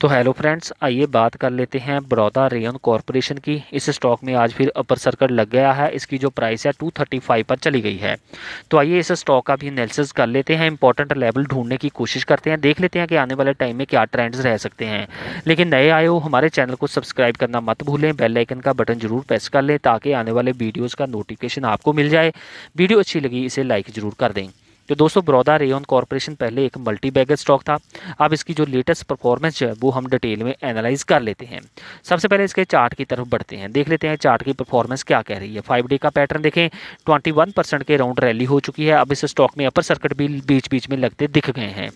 तो hello friends आइए बात कर लेते हैं बड़ौदा रेयन कॉरपोरेशन की इस स्टॉक में आज फिर अपर सर्कट लग गया है इसकी जो प्राइस है 235 पर चली गई है तो आइए इस स्टॉक का भी एनालिसिस कर लेते हैं इंपॉर्टेंट लेवल ढूंढने की कोशिश करते हैं देख लेते हैं कि आने वाले टाइम में क्या ट्रेंड्स रह सकते हैं लेकिन नए आए हो हमारे चैनल को सब्सक्राइब करना मत भूलें बेलाइकन का बटन जरूर प्रेस कर लें ताकि आने वाले वीडियोज़ का नोटिफिकेशन आपको मिल जाए वीडियो अच्छी लगी इसे लाइक ज़रूर कर दें तो दोस्तों बड़ौदा रेयन कॉरपोरेशन पहले एक मल्टी बैगर स्टॉक था अब इसकी जो लेटेस्ट परफॉर्मेंस जो है वो हम डिटेल में एनालाइज कर लेते हैं सबसे पहले इसके चार्ट की तरफ बढ़ते हैं देख लेते हैं चार्ट की परफॉर्मेंस क्या कह रही है फाइव डे का पैटर्न देखें ट्वेंटी वन परसेंट के राउंड रैली हो चुकी है अब इस स्टॉक में अपर सर्किट भी बीच बीच में लगते दिख गए हैं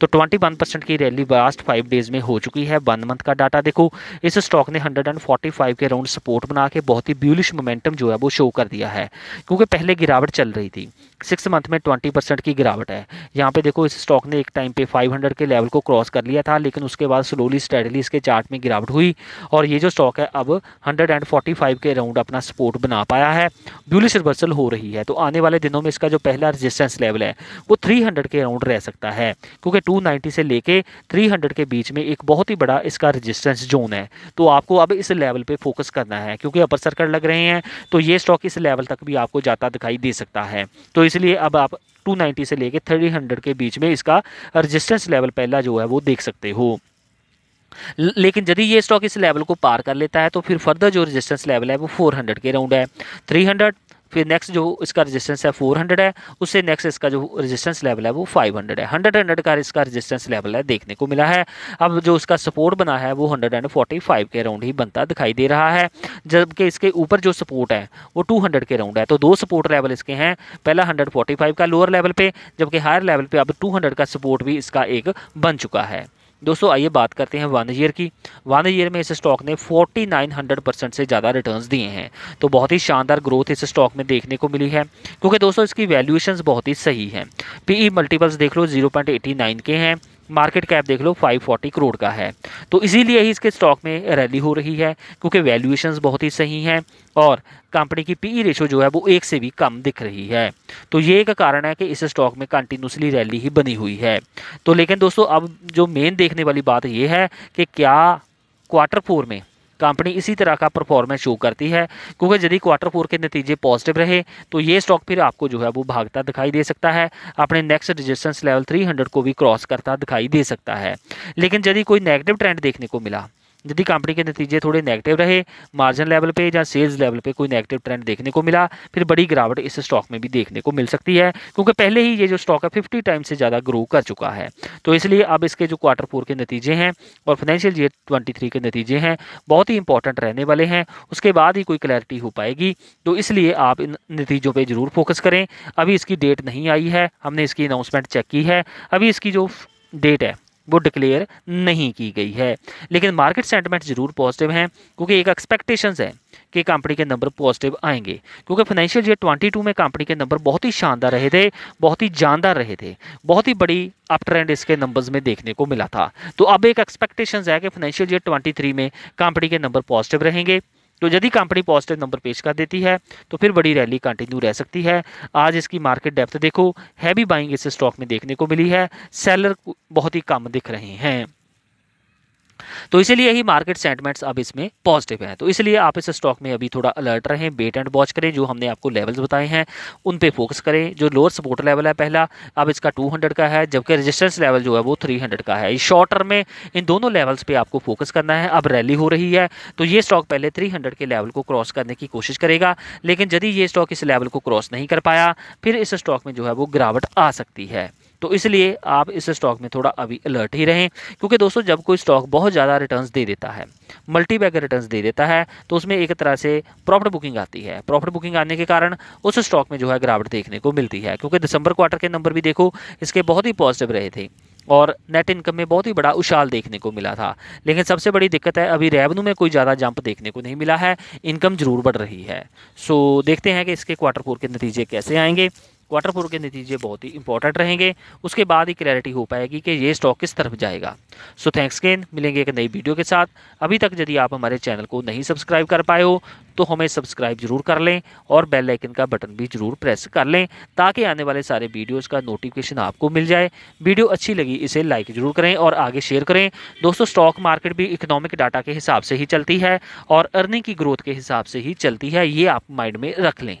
तो ट्वेंटी वन परसेंट की रैली लास्ट फाइव डेज में हो चुकी है वन मंथ का डाटा देखो इस स्टॉक ने हंड्रेड एंड फोर्टी फाइव के राउंड सपोर्ट बना के बहुत ही ब्यूलिश मोमेंटम जो है वो शो कर दिया है क्योंकि पहले गिरावट चल रही थी सिक्स मंथ में ट्वेंटी परसेंट की गिरावट है यहाँ पे देखो इस स्टॉक ने एक टाइम पे 500 के लेवल को क्रॉस कर लिया था लेकिन उसके बाद स्लोली स्टेडली इसके चार्ट में गिरावट हुई और ये जो स्टॉक है अब 145 के राउंड अपना सपोर्ट बना पाया है ब्यूलिस रिवर्सल हो रही है तो आने वाले दिनों में इसका जो पहला रजिस्टेंस लेवल है वो थ्री के अराउंड रह सकता है क्योंकि टू से लेके 300 के बीच में एक बहुत ही बड़ा इसका रजिस्टेंस जोन है तो आपको अब इस लेवल पर फोकस करना है क्योंकि अपर सर्कट लग रहे हैं तो ये स्टॉक इस लेवल तक भी आपको जाता दिखाई दे सकता है तो इसलिए अब आप 290 से लेकर 300 के बीच में इसका रजिस्टेंस लेवल पहला जो है वो देख सकते हो लेकिन यदि ये स्टॉक इस लेवल को पार कर लेता है तो फिर फर्दर जो रेजिस्टेंस लेवल है वो 400 के राउंड है 300 फिर नेक्स्ट जो इसका रेजिस्टेंस है फोर हंड्रेड है उससे नेक्स्ट इसका जो रेजिस्टेंस लेवल है वो फाइव हंड्रेड है हंड्रेड हंड्रेड का इसका रेजिस्टेंस लेवल है देखने को मिला है अब जो इसका सपोर्ट बना है वो हंड्रेड एंड फाइव के राउंड ही बनता दिखाई दे रहा है जबकि इसके ऊपर जो सपोर्ट है वो टू हंड्रेड के राउंड है तो दो सपोर्ट लेवल इसके हैं पहला हंड्रेड फोर्टी फाइव का लोअर लेवल पर जबकि हायर लेवल पर अब टू हंड्रेड का सपोर्ट भी इसका एक बन चुका है दोस्तों आइए बात करते हैं वन ईयर की वन ईयर में इस स्टॉक ने 4900 परसेंट से ज़्यादा रिटर्न्स दिए हैं तो बहुत ही शानदार ग्रोथ इस स्टॉक में देखने को मिली है क्योंकि दोस्तों इसकी वैल्यूएशंस बहुत ही सही हैं पीई मल्टीपल्स e देख लो 0.89 के हैं मार्केट कैप देख लो 540 करोड़ का है तो इसीलिए ही इसके स्टॉक में रैली हो रही है क्योंकि वैल्यूएशंस बहुत ही सही हैं और कंपनी की पीई रेशो e जो है वो एक से भी कम दिख रही है तो ये एक कारण है कि इस स्टॉक में कंटिन्यूसली रैली ही बनी हुई है तो लेकिन दोस्तों अब जो मेन देखने वाली बात ये है कि क्या क्वार्टर फोर में कंपनी इसी तरह का परफॉर्मेंस शो करती है क्योंकि यदि क्वार्टर फोर के नतीजे पॉजिटिव रहे तो ये स्टॉक फिर आपको जो है वो भागता दिखाई दे सकता है अपने नेक्स्ट रजिस्टेंस लेवल थ्री को भी क्रॉस करता दिखाई दे सकता है लेकिन यदि कोई नेगेटिव ट्रेंड देखने को मिला यदि कंपनी के नतीजे थोड़े नेगेटिव रहे मार्जिन लेवल पे या सेल्स लेवल पे कोई नेगेटिव ट्रेंड देखने को मिला फिर बड़ी गिरावट इस स्टॉक में भी देखने को मिल सकती है क्योंकि पहले ही ये जो स्टॉक है फिफ्टी टाइम से ज़्यादा ग्रो कर चुका है तो इसलिए अब इसके जो क्वार्टर फोर के नतीजे हैं और फाइनेंशियल ईयर ट्वेंटी के नतीजे हैं बहुत ही इंपॉर्टेंट रहने वाले हैं उसके बाद ही कोई क्लैरिटी हो पाएगी तो इसलिए आप इन नतीजों पर ज़रूर फोकस करें अभी इसकी डेट नहीं आई है हमने इसकी अनाउंसमेंट चेक की है अभी इसकी जो डेट है वो डिक्लेयर नहीं की गई है लेकिन मार्केट सेंटिमेंट ज़रूर पॉजिटिव हैं क्योंकि एक एक्सपेक्टेशंस है कि कंपनी के नंबर पॉजिटिव आएंगे क्योंकि फाइनेंशियल ईयर 22 में कंपनी के नंबर बहुत ही शानदार रहे थे बहुत ही जानदार रहे थे बहुत ही बड़ी अप ट्रेंड इसके नंबर्स में देखने को मिला था तो अब एक एक्सपेक्टेशंस है कि फाइनेंशियल ईयर ट्वेंटी में कंपनी के नंबर पॉजिटिव रहेंगे तो यदि कंपनी पॉजिटिव नंबर पेश कर देती है तो फिर बड़ी रैली कंटिन्यू रह सकती है आज इसकी मार्केट डेप्थ देखो हैवी बाइंग इस स्टॉक में देखने को मिली है सेलर बहुत ही कम दिख रहे हैं तो इसलिए ही मार्केट सेंटमेंट्स अब इसमें पॉजिटिव हैं तो इसलिए आप इस स्टॉक में अभी थोड़ा अलर्ट रहें वेट एंड वॉच करें जो हमने आपको लेवल्स बताए हैं उन पर फोकस करें जो लोअर सपोर्ट लेवल है पहला अब इसका टू का है जबकि रजिस्टेंस लेवल जो है वो थ्री का है शॉर्ट टर्म में इन दोनों लेवल्स पर आपको फोकस करना है अब रैली हो रही है तो ये स्टॉक पहले थ्री के लेवल को क्रॉस करने की कोशिश करेगा लेकिन यदि ये स्टॉक इस लेवल को क्रॉस नहीं कर पाया फिर इस स्टॉक में जो है वो गिरावट आ सकती है तो इसलिए आप इस स्टॉक में थोड़ा अभी अलर्ट ही रहें क्योंकि दोस्तों जब कोई स्टॉक बहुत ज़्यादा रिटर्न दे देता है मल्टी बैग रिटर्न दे देता है तो उसमें एक तरह से प्रॉफिट बुकिंग आती है प्रॉफिट बुकिंग आने के कारण उस स्टॉक में जो है गिरावट देखने को मिलती है क्योंकि दिसंबर क्वार्टर के नंबर भी देखो इसके बहुत ही पॉजिटिव रहे थे और नेट इनकम में बहुत ही बड़ा उछाल देखने को मिला था लेकिन सबसे बड़ी दिक्कत है अभी रेवन्यू में कोई ज़्यादा जंप देखने को नहीं मिला है इनकम ज़रूर बढ़ रही है सो देखते हैं कि इसके क्वार्टर फोर के नतीजे कैसे आएंगे क्वार्टर फोर के नतीजे बहुत ही इंपॉर्टेंट रहेंगे उसके बाद ही क्लैरिटी हो पाएगी कि ये स्टॉक किस तरफ जाएगा सो थैंक्स गेन मिलेंगे एक नई वीडियो के साथ अभी तक यदि आप हमारे चैनल को नहीं सब्सक्राइब कर पाए हो तो हमें सब्सक्राइब जरूर कर लें और बेल आइकन का बटन भी जरूर प्रेस कर लें ताकि आने वाले सारे वीडियोज़ का नोटिफिकेशन आपको मिल जाए वीडियो अच्छी लगी इसे लाइक जरूर करें और आगे शेयर करें दोस्तों स्टॉक मार्केट भी इकोनॉमिक डाटा के हिसाब से ही चलती है और अर्निंग की ग्रोथ के हिसाब से ही चलती है ये आप माइंड में रख लें